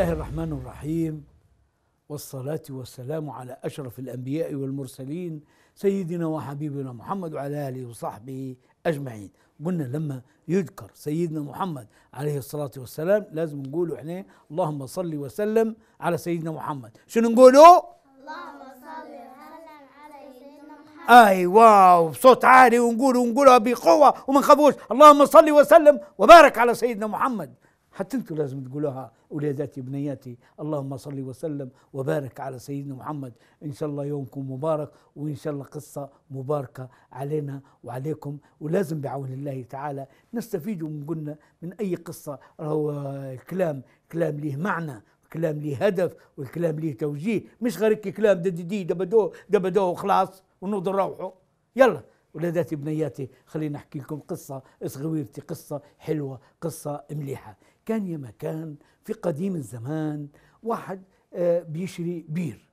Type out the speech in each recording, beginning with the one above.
الله الرحمن الرحيم والصلاة والسلام على أشرف الأنبياء والمرسلين سيدنا وحبيبنا محمد وعلى آله وصحبه أجمعين قلنا لما يذكر سيدنا محمد عليه الصلاة والسلام لازم نقوله إحنا اللهم صل وسلم على سيدنا محمد شنو نقوله؟ اللهم صل وسلم على سيدنا محمد أيوة بصوت عالي ونقول ونقولها بقوة وما نخافوش اللهم صل وسلم وبارك على سيدنا محمد حتى انتم لازم تقولوها ولاداتي بنياتي اللهم صل وسلم وبارك على سيدنا محمد ان شاء الله يومكم مبارك وان شاء الله قصه مباركه علينا وعليكم ولازم بعون الله تعالى نستفيد من قلنا من اي قصه راهو كلام كلام له معنى كلام له هدف والكلام له توجيه مش غير كلام دددي دبدوه دبدوه وخلاص ونوض نروحوا يلا ولاداتي بنياتي خلينا نحكي لكم قصة صغيرتي قصة حلوة قصة مليحة كان يا مكان في قديم الزمان واحد آه، بيشري بير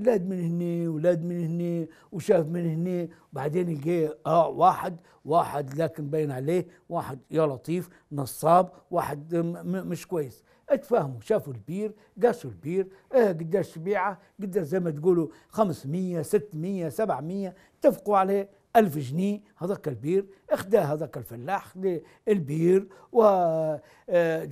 ولاد من هنا ولاد من هنا وشاف من هنا وبعدين لقى اه واحد واحد لكن باين عليه واحد يا لطيف نصاب واحد مش كويس اتفاهموا شافوا البير قاسوا البير اه قداش تبيعه قداش زي ما تقولوا 500 600 700 اتفقوا عليه ألف جنيه هذاك البير اخذ هذاك الفلاح البير ودفع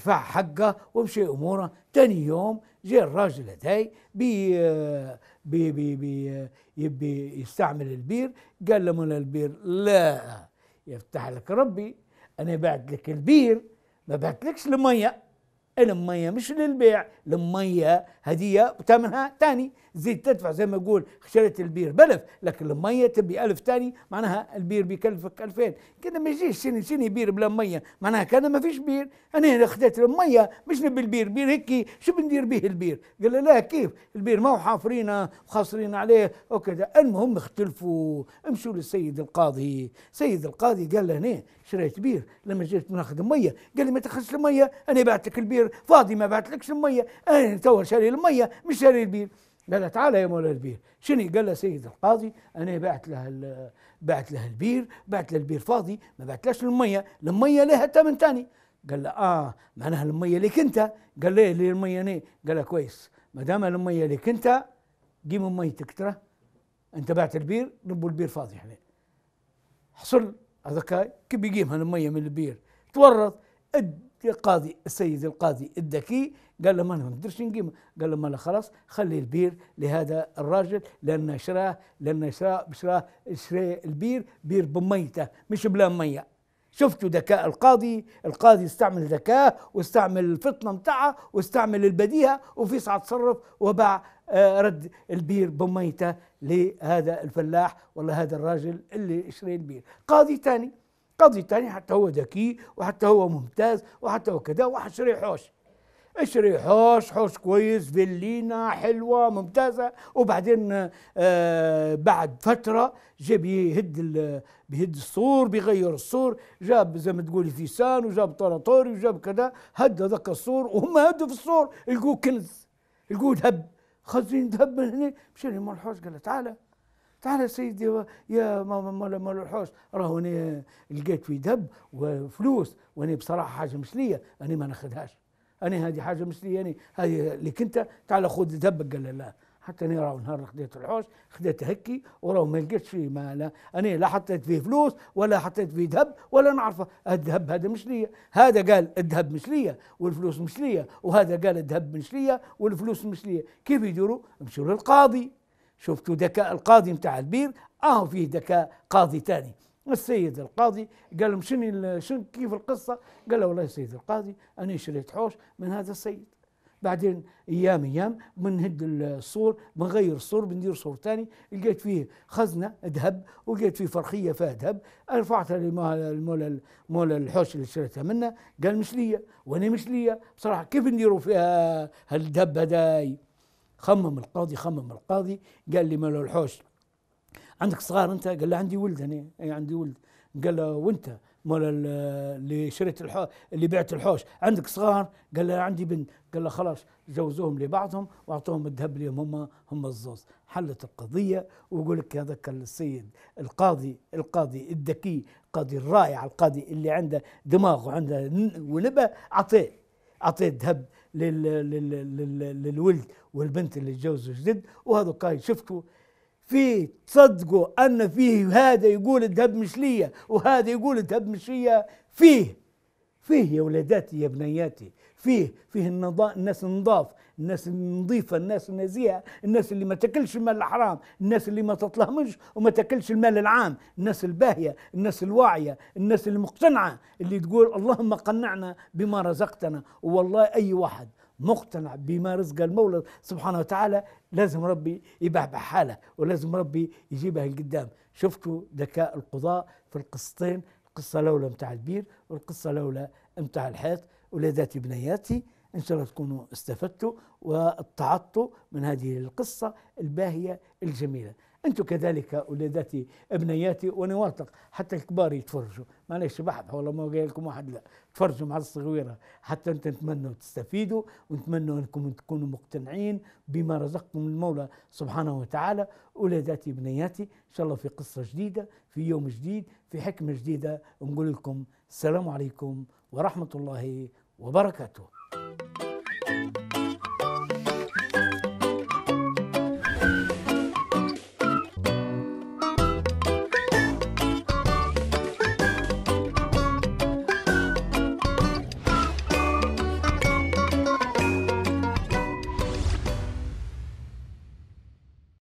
آه، حقه ومشي اموره تاني يوم جاء الراجل هذاي بي آه، بي بي بي آه، يبي يستعمل البير قال له من البير لا يفتح لك ربي انا بعت لك البير ما لكش الميه الميه مش للبيع الميه هديه وثمنها تاني زيد تدفع زي ما يقول شريت البير بلف لكن الميه تبي ألف تاني معناها البير بيكلفك ألفين كنا ما يجيش شني شني بير بلا ميه معناها كان ما فيش بير انا خديت الميه مش نبي البير بير هيك شو بندير به البير قال له لا كيف البير ما هو حافرينه وخاصرين عليه وكذا المهم اختلفوا امشوا للسيد القاضي سيد القاضي قال له شريت بير لما جيت ناخذ ميه قال لي ما تاخذش الميه انا بعت لك البير فاضي ما بعت لكش الميه انا تو شاري الميه مش شاري البير قال لها تعال يا مولاي البير شنو قال له سيد القاضي انا بعت لها بعت لها البير بعت لها البير فاضي ما بعتلاش الميه الميه لها ثمن ثاني قال له اه معناها الميه لك انت قال له لي الميه انا قال له كويس ما دام الميه لك انت قيم ميتك ترى انت بعت البير نبو البير فاضي احنا حصل هذاك كي بيقيمها الميه من البير تورط اد القاضي السيد القاضي الذكي قال له ما نقدرش نقيمه قال له ما لا خلاص خلي البير لهذا الراجل لان شراه لان شراه شراه شراه البير بير بميته مش بلا ميه شفتوا ذكاء القاضي القاضي استعمل ذكاء واستعمل الفطنه متاعه واستعمل البديهه وفي ساعه تصرف وباع آه، رد البير بميته لهذا الفلاح ولا هذا الراجل اللي شري البير قاضي ثاني قاضي تاني حتى هو ذكي وحتى هو ممتاز وحتى هو كذا واحد شري حوش اشري حوش حوش كويس فيلينا حلوة ممتازة وبعدين آه بعد فترة جا بيهد بيهد السور بيغير السور جاب زي ما تقولي فيسان وجاب طراطوري وجاب كذا هد ذاك السور وهم هدوا في السور لقوه كنز لقوه ذهب خزين ذهب من هنا مشى لهم الحوش قال تعالى تعال سيدي يا مالا ما الحوش راهو لقيت في ذهب وفلوس وانا بصراحه حاجه مش ليا انا ما ناخذهاش انا هذه حاجه مش ليا انا هذه لك انت تعال خذ ذهبك قال لا حتى انا راهو نهار خديت الحوش خديت هكي وراهو ما لقيتش فيه ما لا انا لا حطيت فيه فلوس ولا حطيت فيه ذهب ولا نعرفه الذهب هذا مش ليا هذا قال الذهب مش ليا والفلوس مش ليا وهذا قال الذهب مش ليا والفلوس مش ليا كيف يديروا؟ يمشوا للقاضي شفتوا ذكاء القاضي نتاع البير اهو فيه ذكاء قاضي ثاني السيد القاضي قال لهم شنو شن كيف القصه؟ قال له والله يا القاضي انا شريت حوش من هذا السيد بعدين ايام ايام بنهد الصور بنغير الصور بندير صور ثاني لقيت فيه خزنه ذهب ولقيت فيه فرخيه فيها ذهب رفعتها لمولى المولى الحوش اللي شريتها منه قال مش ليا وانا مش ليا بصراحه كيف نديروا فيها هالذهب هداي خمم القاضي خمم القاضي قال لي ما الحوش عندك صغار انت قال له عندي ولد انا اي عندي ولد قال له وانت مال اللي شريت الحوش اللي بعت الحوش عندك صغار قال له عندي بنت قال له خلاص جوزوهم لبعضهم واعطوهم الذهب لهم هم هم الزوز حلت القضيه ويقول لك هذاك السيد القاضي القاضي الذكي القاضي الرائع القاضي اللي عنده دماغ وعنده ونبه اعطيه اعطيت ذهب للولد والبنت اللي تجوزوا جديد وهذا قال شفتوا في تصدقوا ان فيه هذا يقول الذهب مش ليا وهذا يقول الذهب مش ليا فيه فيه يا ولاداتي يا بنياتي فيه فيه النضا... الناس النظاف الناس النظيفة الناس النزيهة الناس اللي ما تاكلش المال الحرام الناس اللي ما تطلهمش وما تاكلش المال العام الناس الباهية الناس الواعية الناس المقتنعة اللي تقول اللهم قنعنا بما رزقتنا والله أي واحد مقتنع بما رزق المولى سبحانه وتعالى لازم ربي يبعبع حاله ولازم ربي يجيبها لقدام شفتوا ذكاء القضاء في القصتين القصة لولا متاع البير والقصة لولا متاع الحيط ولاداتي بنياتي ان شاء الله تكونوا استفدتوا واطعطوا من هذه القصه الباهيه الجميله انتم كذلك ولادتي ابنياتي ونواطق حتى الكبار يتفرجوا معلش بحب والله ما قايل لكم واحد لا تفرجوا مع الصغيره حتى انت نتمنوا تستفيدوا ونتمنوا انكم تكونوا مقتنعين بما رزقكم المولى سبحانه وتعالى ولادتي ابنياتي ان شاء الله في قصه جديده في يوم جديد في حكمه جديده نقول لكم السلام عليكم ورحمه الله وبركاته